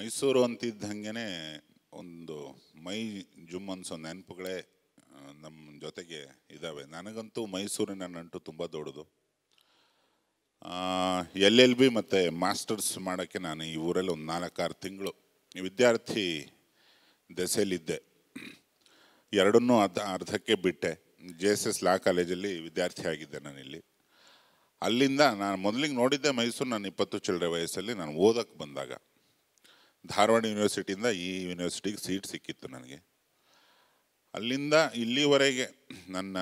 ಮೈಸೂರು ಅಂತಿದ್ದಂಗೆ ಒಂದು ಮೈ ಜುಮ್ ಅನ್ಸೋ ನೆನಪುಗಳೇ ನಮ್ಮ ಜೊತೆಗೆ ಇದ್ದಾವೆ ನನಗಂತೂ ಮೈಸೂರಿನ ನಂಟು ತುಂಬ ದೊಡ್ಡದು ಎಲ್ ಎಲ್ ಬಿ ಮತ್ತು ಮಾಸ್ಟರ್ಸ್ ಮಾಡೋಕ್ಕೆ ನಾನು ಈ ಊರಲ್ಲಿ ಒಂದು ನಾಲ್ಕಾರು ತಿಂಗಳು ವಿದ್ಯಾರ್ಥಿ ದೆಸೆಯಲ್ಲಿದ್ದೆ ಎರಡನ್ನೂ ಅರ್ಧ ಅರ್ಧಕ್ಕೆ ಬಿಟ್ಟೆ ಜೆ ಎಸ್ ಎಸ್ ಲಾ ಕಾಲೇಜಲ್ಲಿ ವಿದ್ಯಾರ್ಥಿ ಆಗಿದ್ದೆ ನಾನಿಲ್ಲಿ ಅಲ್ಲಿಂದ ನಾನು ಮೊದಲಿಗೆ ನೋಡಿದ್ದೆ ಮೈಸೂರು ನಾನು ಇಪ್ಪತ್ತು ಚಿಲ್ಲರೆ ವಯಸ್ಸಲ್ಲಿ ನಾನು ಓದೋಕ್ಕೆ ಬಂದಾಗ ಧಾರವಾಡ ಯೂನಿವರ್ಸಿಟಿಯಿಂದ ಈ ಯೂನಿವರ್ಸಿಟಿಗೆ ಸೀಟ್ ಸಿಕ್ಕಿತ್ತು ನನಗೆ ಅಲ್ಲಿಂದ ಇಲ್ಲಿವರೆಗೆ ನನ್ನ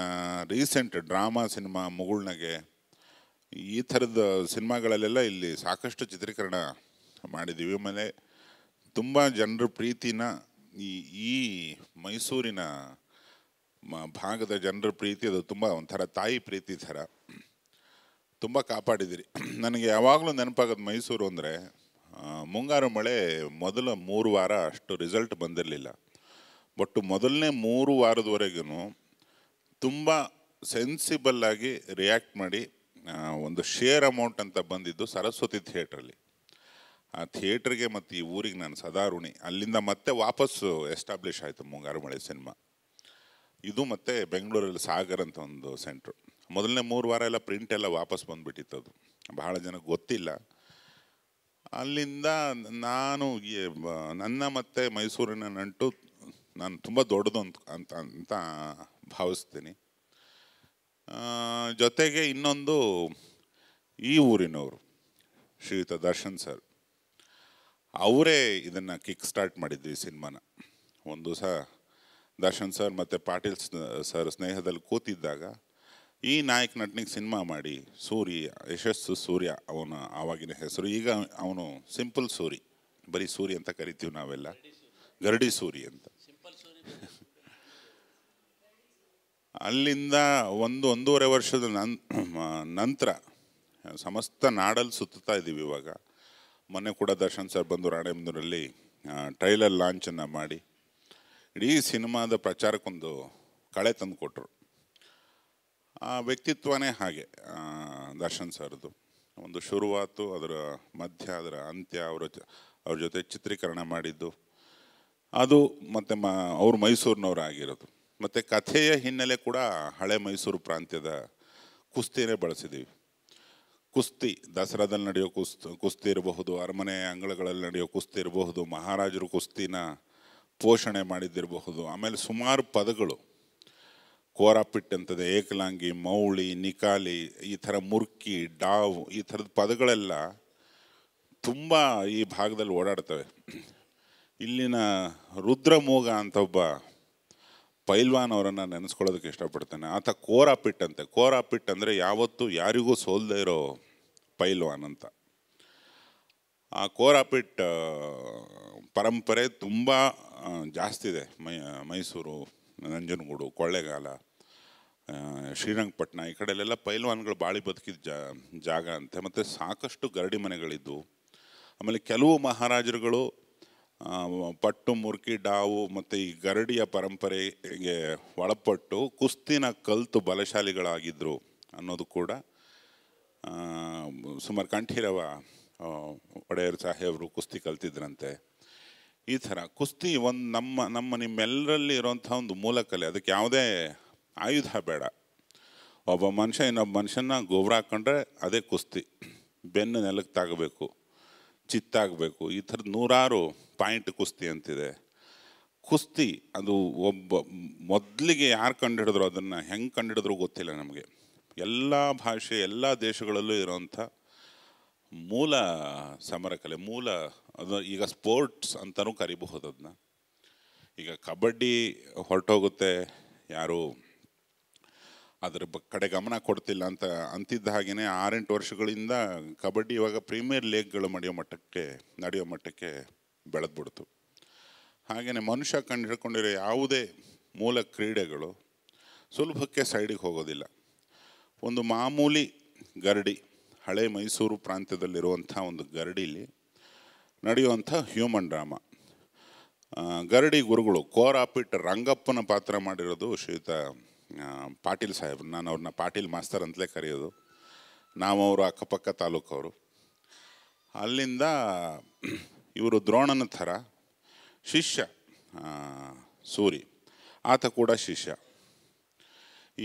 ರೀಸೆಂಟ್ ಡ್ರಾಮಾ ಸಿನಿಮಾ ಮುಗುಳ್ನಗೆ ಈ ಥರದ ಸಿನಿಮಾಗಳಲ್ಲೆಲ್ಲ ಇಲ್ಲಿ ಸಾಕಷ್ಟು ಚಿತ್ರೀಕರಣ ಮಾಡಿದ್ದೀವಿ ಆಮೇಲೆ ತುಂಬ ಜನರ ಪ್ರೀತಿನ ಈ ಈ ಮೈಸೂರಿನ ಭಾಗದ ಜನರ ಪ್ರೀತಿ ಅದು ತುಂಬ ಒಂಥರ ತಾಯಿ ಪ್ರೀತಿ ಥರ ತುಂಬ ಕಾಪಾಡಿದಿರಿ ನನಗೆ ಯಾವಾಗಲೂ ನೆನಪಾಗೋದು ಮೈಸೂರು ಅಂದರೆ ಮುಂಗಾರು ಮಳೆ ಮೊದಲ ಮೂರು ವಾರ ಅಷ್ಟು ರಿಸಲ್ಟ್ ಬಂದಿರಲಿಲ್ಲ ಬಟ್ ಮೊದಲನೇ ಮೂರು ವಾರದವರೆಗೂ ತುಂಬ ಸೆನ್ಸಿಬಲ್ಲಾಗಿ ರಿಯಾಕ್ಟ್ ಮಾಡಿ ಒಂದು ಶೇರ್ ಅಮೌಂಟ್ ಅಂತ ಬಂದಿದ್ದು ಸರಸ್ವತಿ ಥಿಯೇಟ್ರಲ್ಲಿ ಆ ಥಿಯೇಟ್ರಿಗೆ ಮತ್ತು ಈ ಊರಿಗೆ ನಾನು ಸದಾರುಣಿ ಅಲ್ಲಿಂದ ಮತ್ತೆ ವಾಪಸ್ಸು ಎಸ್ಟಾಬ್ಲಿಷ್ ಆಯಿತು ಮುಂಗಾರು ಮಳೆ ಸಿನಿಮಾ ಇದು ಮತ್ತು ಬೆಂಗಳೂರಲ್ಲಿ ಸಾಗರ್ ಅಂತ ಒಂದು ಸೆಂಟ್ರು ಮೊದಲನೇ ಮೂರು ವಾರ ಎಲ್ಲ ಪ್ರಿಂಟ್ ಎಲ್ಲ ವಾಪಸ್ ಬಂದುಬಿಟ್ಟಿತ್ತು ಅದು ಬಹಳ ಜನಕ್ಕೆ ಗೊತ್ತಿಲ್ಲ ಅಲ್ಲಿಂದ ನಾನು ನನ್ನ ಮತ್ತು ಮೈಸೂರಿನ ನಂಟು ನಾನು ತುಂಬ ದೊಡ್ಡದು ಅಂತ ಅಂತ ಅಂತ ಭಾವಿಸ್ತೀನಿ ಜೊತೆಗೆ ಇನ್ನೊಂದು ಈ ಊರಿನವರು ಶ್ರೀಯುತ ದರ್ಶನ್ ಸರ್ ಅವರೇ ಇದನ್ನು ಕಿಕ್ ಸ್ಟಾರ್ಟ್ ಮಾಡಿದ್ವಿ ಸಿನಿಮಾನ ಒಂದು ಸಹ ದರ್ಶನ್ ಸರ್ ಮತ್ತು ಪಾಟೀಲ್ ಸರ್ ಸ್ನೇಹದಲ್ಲಿ ಕೂತಿದ್ದಾಗ ಈ ನಾಯಕ ನಟನಿಗೆ ಸಿನಿಮಾ ಮಾಡಿ ಸೂರಿ ಯಶಸ್ಸು ಸೂರ್ಯ ಅವನ ಆವಾಗಿನ ಹೆಸರು ಈಗ ಅವನು ಸಿಂಪಲ್ ಸೂರಿ ಬರೀ ಸೂರಿ ಅಂತ ಕರಿತೀವಿ ನಾವೆಲ್ಲ ಗರಡಿ ಸೂರಿ ಅಂತ ಅಲ್ಲಿಂದ ಒಂದು ಒಂದೂವರೆ ವರ್ಷದ ನನ್ ನಂತರ ಸಮಸ್ತ ನಾಡಲ್ಲಿ ಸುತ್ತಾ ಇದ್ದೀವಿ ಇವಾಗ ಮೊನ್ನೆ ಕೂಡ ದರ್ಶನ್ ಸರ್ ಬಂದು ರಾಣೆಬೆಂದೂರಲ್ಲಿ ಟ್ರೈಲರ್ ಲಾಂಚನ್ನು ಮಾಡಿ ಇಡೀ ಸಿನಿಮಾದ ಪ್ರಚಾರಕ್ಕೊಂದು ಕಳೆ ತಂದು ಕೊಟ್ಟರು ಆ ವ್ಯಕ್ತಿತ್ವನೇ ಹಾಗೆ ದರ್ಶನ್ ಸರ್ದು ಒಂದು ಶುರುವಾತು ಅದರ ಮಧ್ಯ ಅದರ ಅಂತ್ಯ ಅವರ ಅವ್ರ ಜೊತೆ ಚಿತ್ರೀಕರಣ ಮಾಡಿದ್ದು ಅದು ಮತ್ತು ಮ ಅವರು ಮೈಸೂರಿನವರಾಗಿರೋದು ಮತ್ತು ಕಥೆಯ ಹಿನ್ನೆಲೆ ಕೂಡ ಹಳೆ ಮೈಸೂರು ಪ್ರಾಂತ್ಯದ ಕುಸ್ತಿನೇ ಬಳಸಿದ್ದೀವಿ ಕುಸ್ತಿ ದಸರಾದಲ್ಲಿ ನಡೆಯೋ ಕುಸ್ತು ಕುಸ್ತಿ ಇರಬಹುದು ಅರಮನೆ ಅಂಗಳಗಳಲ್ಲಿ ನಡೆಯೋ ಕುಸ್ತಿ ಇರಬಹುದು ಮಹಾರಾಜರು ಕುಸ್ತಿನ ಪೋಷಣೆ ಮಾಡಿದ್ದಿರಬಹುದು ಆಮೇಲೆ ಸುಮಾರು ಪದಗಳು ಕೋರಾಪಿಟ್ ಅಂತದೆ ಏಕಲಾಂಗಿ ಮೌಳಿ ನಿಕಾಲಿ ಈ ಥರ ಮುರ್ಕಿ ಡಾವ್ ಈ ಥರದ ಪದಗಳೆಲ್ಲ ತುಂಬ ಈ ಭಾಗದಲ್ಲಿ ಓಡಾಡ್ತವೆ ಇಲ್ಲಿನ ರುದ್ರಮೋಗ ಅಂತ ಒಬ್ಬ ಪೈಲ್ವಾನ್ ಅವರನ್ನು ನೆನೆಸ್ಕೊಳ್ಳೋದಕ್ಕೆ ಇಷ್ಟಪಡ್ತಾನೆ ಆತ ಕೋರಾಪಿಟ್ ಅಂತೆ ಕೋರಾಪಿಟ್ ಅಂದರೆ ಯಾವತ್ತೂ ಯಾರಿಗೂ ಸೋಲ್ದೇ ಇರೋ ಪೈಲ್ವಾನ್ ಅಂತ ಆ ಕೋರಾಪಿಟ್ ಪರಂಪರೆ ತುಂಬ ಜಾಸ್ತಿ ಇದೆ ಮೈ ಮೈಸೂರು ನಂಜನಗೂಡು ಕೊಳ್ಳೆಗಾಲ ಶ್ರೀರಂಗಪಟ್ಟಣ ಈ ಕಡೆಯಲ್ಲೆಲ್ಲ ಪೈಲ್ವಾನ್ಗಳು ಬಾಳಿ ಬದುಕಿದ ಜಾಗ ಅಂತೆ ಮತ್ತು ಸಾಕಷ್ಟು ಗರಡಿ ಮನೆಗಳಿದ್ದವು ಆಮೇಲೆ ಕೆಲವು ಮಹಾರಾಜರುಗಳು ಪಟ್ಟು ಮುರ್ಕಿ ಡಾವು ಮತ್ತು ಈ ಗರಡಿಯ ಪರಂಪರೆಗೆ ಒಳಪಟ್ಟು ಕುಸ್ತಿನ ಕಲ್ತು ಬಲಶಾಲಿಗಳಾಗಿದ್ದರು ಅನ್ನೋದು ಕೂಡ ಸುಮಾರು ಕಂಠೀರವ ಒಡೆಯರ್ ಸಾಹೇಬರು ಕುಸ್ತಿ ಕಲ್ತಿದ್ರಂತೆ ಈ ಥರ ಕುಸ್ತಿ ಒಂದು ನಮ್ಮ ನಮ್ಮ ನಿಮ್ಮೆಲ್ಲರಲ್ಲಿ ಇರೋಂಥ ಒಂದು ಮೂಲಕಲೆ ಅದಕ್ಕೆ ಯಾವುದೇ ಆಯುಧ ಬೇಡ ಒಬ್ಬ ಮನುಷ್ಯ ಇನ್ನೊಬ್ಬ ಮನುಷ್ಯನ ಗೊಬ್ಬರ ಹಾಕ್ಕೊಂಡ್ರೆ ಅದೇ ಕುಸ್ತಿ ಬೆನ್ನು ನೆಲಕ್ಕೆ ತಾಗಬೇಕು ಚಿತ್ತಾಗಬೇಕು ಈ ಥರದ ನೂರಾರು ಪಾಯಿಂಟ್ ಕುಸ್ತಿ ಅಂತಿದೆ ಕುಸ್ತಿ ಅದು ಒಬ್ಬ ಮೊದಲಿಗೆ ಯಾರು ಕಂಡುಹಿಡಿದ್ರು ಅದನ್ನು ಹೆಂಗೆ ಕಂಡುಹಿಡಿದ್ರು ಗೊತ್ತಿಲ್ಲ ನಮಗೆ ಎಲ್ಲ ಭಾಷೆ ಎಲ್ಲ ದೇಶಗಳಲ್ಲೂ ಇರೋವಂಥ ಮೂಲ ಸಮರ ಕಲೆ ಮೂಲ ಅದು ಈಗ ಸ್ಪೋರ್ಟ್ಸ್ ಅಂತಲೂ ಕರಿಬಹುದು ಅದನ್ನ ಈಗ ಕಬಡ್ಡಿ ಹೊರಟೋಗುತ್ತೆ ಯಾರು ಅದ್ರ ಬ ಕಡೆ ಗಮನ ಕೊಡ್ತಿಲ್ಲ ಅಂತ ಅಂತಿದ್ದ ಹಾಗೆಯೇ ಆರೆಂಟು ವರ್ಷಗಳಿಂದ ಕಬಡ್ಡಿ ಇವಾಗ ಪ್ರೀಮಿಯರ್ ಲೀಗ್ಗಳು ನಡೆಯೋ ಮಟ್ಟಕ್ಕೆ ನಡೆಯೋ ಮಟ್ಟಕ್ಕೆ ಬೆಳೆದ್ಬಿಡ್ತು ಹಾಗೆಯೇ ಮನುಷ್ಯ ಕಂಡು ಹಿಡ್ಕೊಂಡಿರೋ ಯಾವುದೇ ಮೂಲ ಕ್ರೀಡೆಗಳು ಸುಲಭಕ್ಕೆ ಸೈಡಿಗೆ ಹೋಗೋದಿಲ್ಲ ಒಂದು ಮಾಮೂಲಿ ಗರಡಿ ಹಳೆ ಮೈಸೂರು ಪ್ರಾಂತ್ಯದಲ್ಲಿರುವಂಥ ಒಂದು ಗರಡಿಲಿ ನಡೆಯುವಂಥ ಹ್ಯೂಮನ್ ಡ್ರಾಮಾ ಗರಡಿ ಗುರುಗಳು ಕೋರಾಪಿಟ್ ರಂಗಪ್ಪನ ಪಾತ್ರ ಮಾಡಿರೋದು ಶ್ರೀತಾ ಪಾಟೀಲ್ ಸಾಹೇಬ್ ನಾನು ಅವ್ರನ್ನ ಪಾಟೀಲ್ ಮಾಸ್ತರ್ ಅಂತಲೇ ಕರೆಯೋದು ನಾವು ಅವರು ಅಕ್ಕಪಕ್ಕ ತಾಲೂಕವರು ಅಲ್ಲಿಂದ ಇವರು ದ್ರೋಣನ ಥರ ಶಿಷ್ಯ ಸೂರಿ ಆತ ಕೂಡ ಶಿಷ್ಯ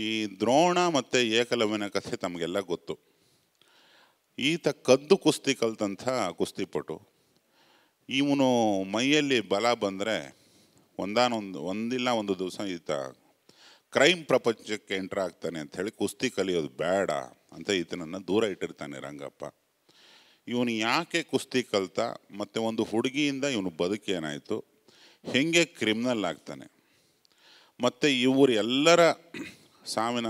ಈ ದ್ರೋಣ ಮತ್ತು ಏಕಲವ್ಯನ ಕಥೆ ತಮಗೆಲ್ಲ ಗೊತ್ತು ಈತ ಕದ್ದು ಕುಸ್ತಿ ಕಲ್ತಂಥ ಕುಸ್ತಿಪಟು ಇವನು ಮೈಯಲ್ಲಿ ಬಲ ಬಂದರೆ ಒಂದಾನೊಂದು ಒಂದಿಲ್ಲ ಒಂದು ದಿವಸ ಈತ ಕ್ರೈಮ್ ಪ್ರಪಂಚಕ್ಕೆ ಎಂಟ್ರ್ ಆಗ್ತಾನೆ ಅಂತ ಹೇಳಿ ಕುಸ್ತಿ ಕಲಿಯೋದು ಬೇಡ ಅಂತ ಈತನನ್ನು ದೂರ ಇಟ್ಟಿರ್ತಾನೆ ರಂಗಪ್ಪ ಇವನು ಯಾಕೆ ಕುಸ್ತಿ ಕಲಿತ ಮತ್ತು ಒಂದು ಹುಡುಗಿಯಿಂದ ಇವನು ಬದುಕೇನಾಯಿತು ಹೆಂಗೆ ಕ್ರಿಮಿನಲ್ ಆಗ್ತಾನೆ ಮತ್ತು ಇವರೆಲ್ಲರ ಎಲ್ಲರ ಸಾವಿನ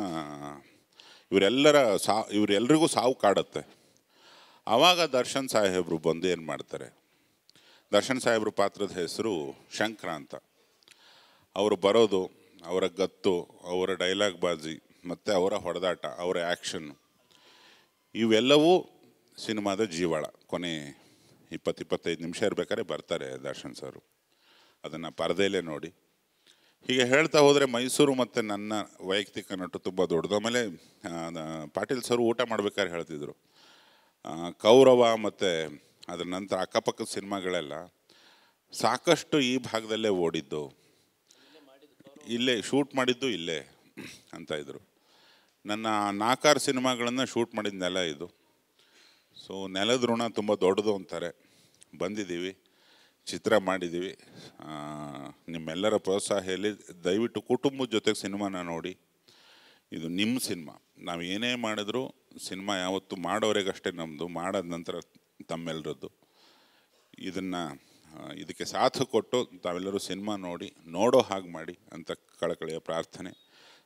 ಇವರೆಲ್ಲರ ಸಾ ಇವರೆಲ್ಲರಿಗೂ ಸಾವು ಕಾಡುತ್ತೆ ಆವಾಗ ದರ್ಶನ್ ಸಾಹೇಬರು ಬಂದು ಏನು ಮಾಡ್ತಾರೆ ದರ್ಶನ್ ಸಾಹೇಬ್ರ ಪಾತ್ರದ ಹೆಸರು ಶಂಕರ ಅಂತ ಅವರು ಬರೋದು ಅವರ ಗತ್ತು ಅವರ ಡೈಲಾಗ್ ಬಾಜಿ ಮತ್ತು ಅವರ ಹೊಡೆದಾಟ ಅವರ ಆ್ಯಕ್ಷನ್ನು ಇವೆಲ್ಲವೂ ಸಿನಿಮಾದ ಜೀವಾಳ ಕೊನೆ ಇಪ್ಪತ್ತು ಇಪ್ಪತ್ತೈದು ನಿಮಿಷ ಇರಬೇಕಾದ್ರೆ ಬರ್ತಾರೆ ದರ್ಶನ್ ಸರು ಅದನ್ನು ಪರದೆಯಲ್ಲೇ ನೋಡಿ ಹೀಗೆ ಹೇಳ್ತಾ ಹೋದರೆ ಮೈಸೂರು ಮತ್ತು ನನ್ನ ವೈಯಕ್ತಿಕ ನಟು ತುಂಬ ದೊಡ್ಡದು ಆಮೇಲೆ ಪಾಟೀಲ್ ಸರ್ ಊಟ ಮಾಡ್ಬೇಕಾದ್ರೆ ಹೇಳ್ತಿದ್ರು ಕೌರವ ಮತ್ತು ಅದರ ನಂತರ ಅಕ್ಕಪಕ್ಕದ ಸಿನಿಮಾಗಳೆಲ್ಲ ಸಾಕಷ್ಟು ಈ ಭಾಗದಲ್ಲೇ ಓಡಿದ್ದು ಇಲ್ಲೇ ಶೂಟ್ ಮಾಡಿದ್ದು ಇಲ್ಲೇ ಅಂತ ಇದ್ದರು ನನ್ನ ನಾಲ್ಕಾರು ಸಿನಿಮಾಗಳನ್ನ ಶೂಟ್ ಮಾಡಿದ ನೆಲ ಇದು ಸೊ ನೆಲದ ಋಣ ತುಂಬ ದೊಡ್ಡದು ಅಂತಾರೆ ಬಂದಿದ್ದೀವಿ ಚಿತ್ರ ಮಾಡಿದ್ದೀವಿ ನಿಮ್ಮೆಲ್ಲರ ಪ್ರೋತ್ಸಾಹ ಹೇಳಿ ದಯವಿಟ್ಟು ಕುಟುಂಬದ ಜೊತೆಗೆ ಸಿನಿಮಾನ ನೋಡಿ ಇದು ನಿಮ್ಮ ಸಿನಿಮಾ ನಾವು ಏನೇ ಮಾಡಿದ್ರು ಸಿನಿಮಾ ಯಾವತ್ತು ಮಾಡೋರಿಗಷ್ಟೇ ನಮ್ಮದು ಮಾಡಿದ ನಂತರ ತಮ್ಮೆಲ್ಲರದ್ದು ಇದನ್ನು ಇದಕ್ಕೆ ಸಾಥ್ ಕೊಟ್ಟು ತಾವೆಲ್ಲರೂ ಸಿನಿಮಾ ನೋಡಿ ನೋಡೋ ಹಾಗೆ ಮಾಡಿ ಅಂತ ಕಳಕಳಿಯ ಪ್ರಾರ್ಥನೆ